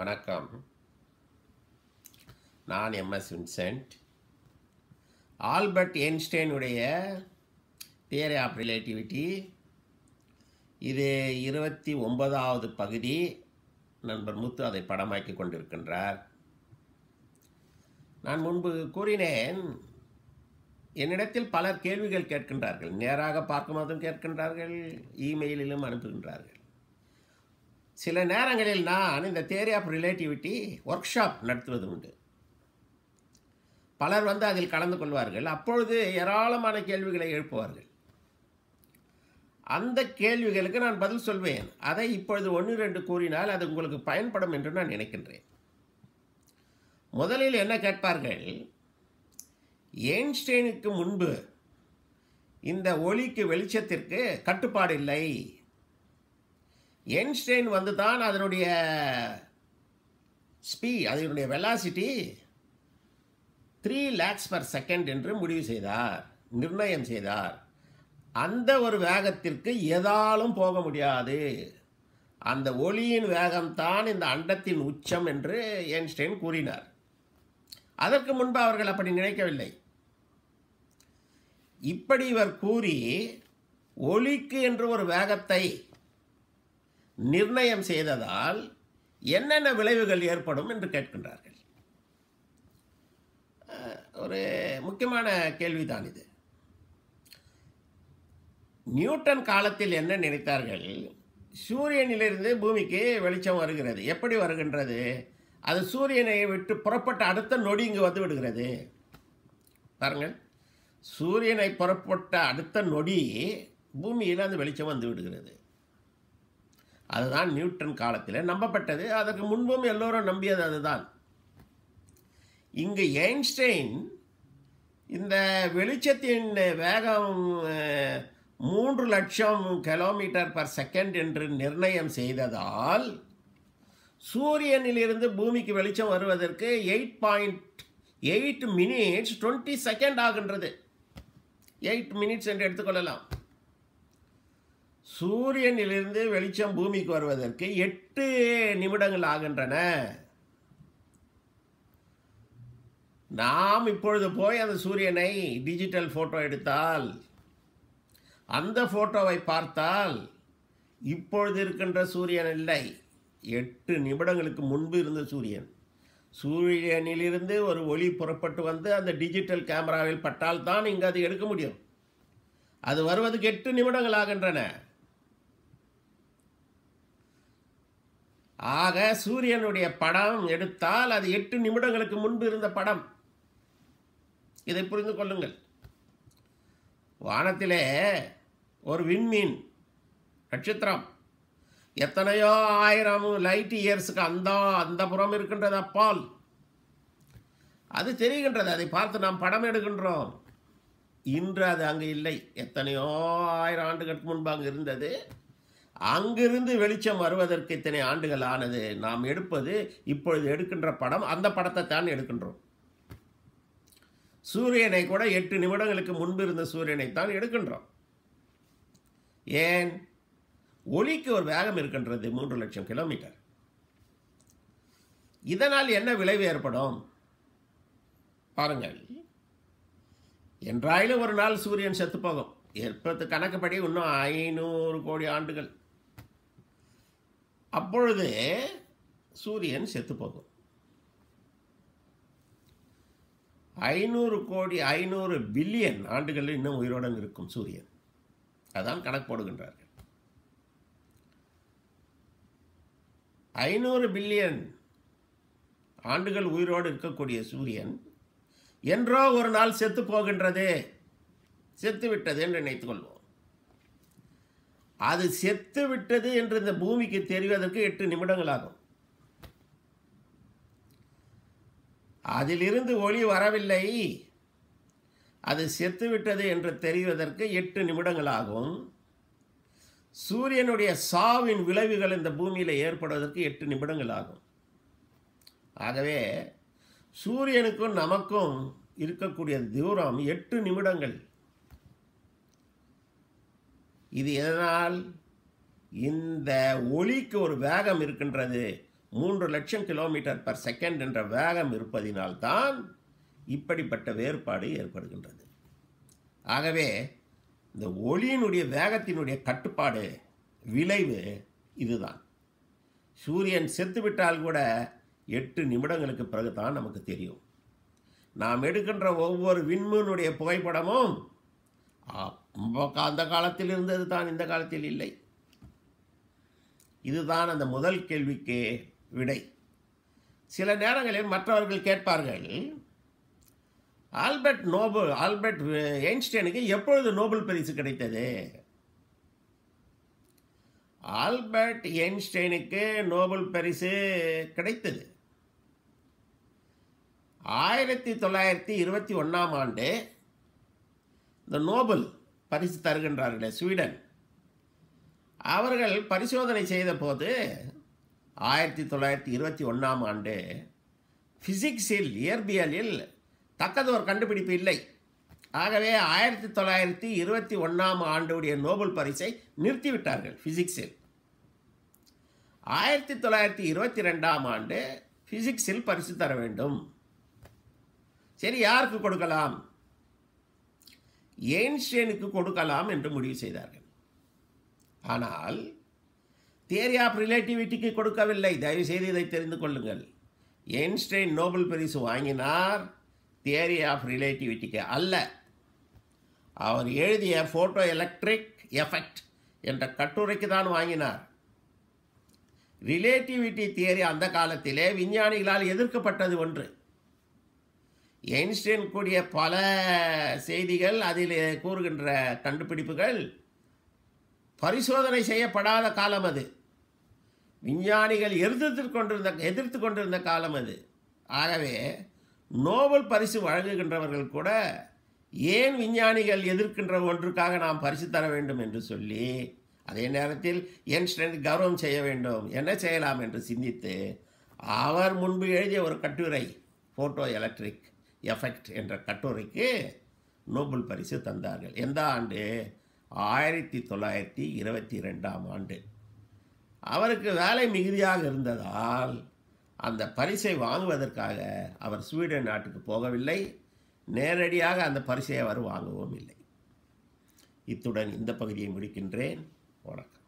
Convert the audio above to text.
வணக்கம் நான் MS Vincent Albert என்ஸ்டைனுடைய தியரி ஆஃப் ரிலேட்டிவிட்டி இது இருபத்தி ஒன்பதாவது பகுதி நண்பர் முத்து அதை படமாக்கி கொண்டிருக்கின்றார் நான் முன்பு கூறினேன் என்னிடத்தில் பலர் கேள்விகள் கேட்கின்றார்கள் நேராக பார்க்கும்போதும் கேட்கின்றார்கள் இமெயிலிலும் அனுப்புகின்றார்கள் சில நேரங்களில் நான் இந்த theory of relativity workshop நடத்துவது உண்டு பலர் வந்து அதில் கலந்து கொள்வார்கள் அப்பொழுது ஏராளமான கேள்விகளை எழுப்புவார்கள் அந்த கேள்விகளுக்கு நான் பதில் சொல்வேன் அதை இப்பொழுது ஒன்று ரெண்டு கூறினால் அது உங்களுக்கு பயன்படும் என்று நான் நினைக்கின்றேன் முதலில் என்ன கேட்பார்கள் ஏன்ஸ்டைனுக்கு முன்பு இந்த ஒளிக்கு வெளிச்சத்திற்கு கட்டுப்பாடு இல்லை என்ஸ்டைன் வந்து தான் அதனுடைய ஸ்பீ அதனுடைய velocity three lakhs per second என்று முடிவு செய்தார் நிர்ணயம் செய்தார் அந்த ஒரு வேகத்திற்கு எதாலும் போக முடியாது அந்த ஒளியின் வேகம்தான் இந்த அண்டத்தின் உச்சம் என்று ஏன்ஸ்டைன் கூறினார் அதற்கு முன்பு அவர்கள் அப்படி நினைக்கவில்லை இப்படி இவர் கூறி ஒளிக்கு என்று ஒரு வேகத்தை நிர்ணயம் செய்ததால் என்னென்ன விளைவுகள் ஏற்படும் என்று கேட்கின்றார்கள் ஒரு முக்கியமான கேள்விதான் இது நியூட்டன் காலத்தில் என்ன நினைத்தார்கள் சூரியனிலிருந்து பூமிக்கு வெளிச்சம் வருகிறது எப்படி வருகின்றது அது சூரியனை விட்டு புறப்பட்ட அடுத்த நொடி இங்கு வந்து விடுகிறது பாருங்கள் சூரியனை புறப்பட்ட அடுத்த நொடி பூமியில் அந்த வெளிச்சம் வந்து விடுகிறது அதுதான் நியூட்டன் காலத்தில் நம்பப்பட்டது அதற்கு முன்பும் எல்லோரும் நம்பியது அதுதான் இங்கு ஐன்ஸ்டைன் இந்த வெளிச்சத்தின் வேகம் மூன்று லட்சம் கிலோமீட்டர் பர் செகண்ட் என்று நிர்ணயம் செய்ததால் சூரியனிலிருந்து பூமிக்கு வெளிச்சம் வருவதற்கு eight point eight minutes twenty second ஆகின்றது எயிட் மினிட்ஸ் என்று எடுத்துக்கொள்ளலாம் சூரியனிலிருந்து வெளிச்சம் பூமிக்கு வருவதற்கு எட்டு நிமிடங்கள் ஆகின்றன நாம் இப்பொழுது போய் அந்த சூரியனை டிஜிட்டல் ஃபோட்டோ எடுத்தால் அந்த ஃபோட்டோவை பார்த்தால் இப்பொழுது இருக்கின்ற சூரியன் இல்லை எட்டு நிமிடங்களுக்கு முன்பு இருந்த சூரியன் சூரியனிலிருந்து ஒரு ஒளி புறப்பட்டு வந்து அந்த டிஜிட்டல் கேமராவில் பட்டால் தான் இங்கே அது எடுக்க முடியும் அது வருவதுக்கு எட்டு நிமிடங்கள் ஆகின்றன ஆக சூரியனுடைய படம் எடுத்தால் அது எட்டு நிமிடங்களுக்கு முன்பு இருந்த படம் இதை புரிந்து கொள்ளுங்கள் வானத்திலே ஒரு விண்மீன் நட்சத்திரம் எத்தனையோ ஆயிரம் லைட் இயர்ஸுக்கு அந்த அந்த புறம் இருக்கின்றது அப்பால் அது தெரிகின்றது அதை பார்த்து நாம் படம் எடுக்கின்றோம் இன்று அது அங்கே இல்லை எத்தனையோ ஆயிரம் ஆண்டுகளுக்கு முன்பு அங்கே இருந்தது அங்கிருந்து வெளிச்சம் வருவதற்கு இத்தனை ஆண்டுகள் ஆனது நாம் எடுப்பது இப்பொழுது எடுக்கின்ற படம் அந்த படத்தை தான் எடுக்கின்றோம் சூரியனை கூட எட்டு நிமிடங்களுக்கு முன்பு இருந்த சூரியனை தான் எடுக்கின்றோம் ஏன் ஒளிக்கு ஒரு வேகம் இருக்கின்றது மூன்று லட்சம் கிலோமீட்டர் இதனால் என்ன விளைவு ஏற்படும் பாருங்கள் என்றாயிலும் ஒரு நாள் சூரியன் செத்து போகும் எப்பத்து கணக்குப்படி இன்னும் ஐநூறு கோடி ஆண்டுகள் அப்பொழுது சூரியன் செத்து போகும் ஐநூறு கோடி ஐநூறு பில்லியன் ஆண்டுகளில் இன்னும் உயிரோடு இருக்கும் சூரியன் அதான் கணக்கு போடுகின்றார்கள் ஐநூறு பில்லியன் ஆண்டுகள் உயிரோடு இருக்கக்கூடிய சூரியன் என்றோ ஒரு நாள் செத்து போகின்றது செத்து என்று நினைத்துக்கொள்வோம் அது செத்து விட்டது என்று இந்த பூமிக்கு தெரிவதற்கு எட்டு நிமிடங்கள் ஆகும் அதிலிருந்து ஒளி வரவில்லை அது செத்துவிட்டது என்று தெரிவதற்கு எட்டு நிமிடங்கள் ஆகும் சூரியனுடைய சாவின் விளைவுகள் இந்த பூமியில் ஏற்படுவதற்கு எட்டு நிமிடங்கள் ஆகும் ஆகவே சூரியனுக்கும் நமக்கும் இருக்கக்கூடிய தூரம் எட்டு நிமிடங்கள் இது எதனால் இந்த ஒளிக்கு ஒரு வேகம் இருக்கின்றது மூன்று லட்சம் கிலோமீட்டர் பர் செகண்ட் என்ற வேகம் இருப்பதினால்தான் இப்படிப்பட்ட வேறுபாடு ஏற்படுகின்றது ஆகவே இந்த ஒளியினுடைய வேகத்தினுடைய கட்டுப்பாடு விளைவு இதுதான் சூரியன் செத்துவிட்டால் கூட எட்டு நிமிடங்களுக்கு பிறகு தான் நமக்கு தெரியும் நாம் எடுக்கின்ற ஒவ்வொரு விண்மீனுடைய புகைப்படமும் அந்த காலத்தில் இருந்தது தான் இந்த காலத்தில் இல்லை இதுதான் அந்த முதல் கேள்விக்கு விடை சில நேரங்களில் மற்றவர்கள் கேட்பார்கள் ஆல்பர்ட் நோபல் ஆல்பர்ட் ஐன்ஸ்டைனுக்கு எப்பொழுது நோபல் பரிசு கிடைத்தது ஆல்பர்ட் ஐன்ஸ்டைனுக்கு நோபல் பரிசு கிடைத்தது ஆயிரத்தி தொள்ளாயிரத்தி இருபத்தி ஒன்றாம் ஆண்டு இந்த நோபல் பரிசு தருகின்றார்களே ஸ்வீடன் அவர்கள் பரிசோதனை செய்தபோது ஆயிரத்தி தொள்ளாயிரத்தி இருபத்தி ஒன்றாம் ஆண்டு ஃபிசிக்ஸில் இயற்பியலில் தக்கது ஒரு கண்டுபிடிப்பு இல்லை ஆகவே ஆயிரத்தி தொள்ளாயிரத்தி இருபத்தி ஒன்றாம் ஆண்டுடைய நோபல் பரிசை நிறுத்திவிட்டார்கள் ஃபிசிக்ஸில் ஆயிரத்தி தொள்ளாயிரத்தி இருபத்தி ரெண்டாம் ஆண்டு ஃபிசிக்ஸில் பரிசு தர வேண்டும் சரி யாருக்கு கொடுக்கலாம் ஏன்ஸ்டேனுக்கு கொடுக்கலாம் என்று முடிவு செய்தார்கள் ஆனால் தியரி ஆஃப் ரிலேட்டிவிட்டிக்கு கொடுக்கவில்லை தயவு செய்து இதை தெரிந்து கொள்ளுங்கள் ஏன்ஸ்டைன் நோபல் பரிசு வாங்கினார் தியரி ஆஃப் ரிலேட்டிவிட்டிக்கு அல்ல அவர் எழுதிய ஃபோட்டோ எலக்ட்ரிக் எஃபெக்ட் என்ற கட்டுரைக்கு தான் வாங்கினார் ரிலேட்டிவிட்டி தியரி அந்த காலத்திலே விஞ்ஞானிகளால் எதிர்க்கப்பட்டது ஒன்று ஐன்ஸ்டைன் கூடிய பல செய்திகள் அதில் கூறுகின்ற கண்டுபிடிப்புகள் பரிசோதனை செய்யப்படாத காலம் அது விஞ்ஞானிகள் எதிர்த்து கொண்டிருந்த எதிர்த்து கொண்டிருந்த காலம் அது ஆகவே நோபல் பரிசு வழங்குகின்றவர்கள் கூட ஏன் விஞ்ஞானிகள் எதிர்க்கின்ற ஒன்றுக்காக நாம் பரிசு தர வேண்டும் என்று சொல்லி அதே நேரத்தில் என்ஸ்டன் கௌரவம் செய்ய வேண்டும் என்ன செய்யலாம் என்று சிந்தித்து அவர் முன்பு எழுதிய ஒரு கட்டுரை ஃபோட்டோ எலக்ட்ரிக் எஃபெக்ட் என்ற கட்டுரைக்கு நோபல் பரிசு தந்தார்கள் எந்த ஆண்டு ஆயிரத்தி தொள்ளாயிரத்தி இருபத்தி ரெண்டாம் ஆண்டு அவருக்கு வேலை மிகுதியாக இருந்ததால் அந்த பரிசை வாங்குவதற்காக அவர் ஸ்வீடன் நாட்டுக்கு போகவில்லை நேரடியாக அந்த பரிசை அவர் வாங்கவும் இல்லை இத்துடன் இந்த பகுதியை முடிக்கின்றேன் வணக்கம்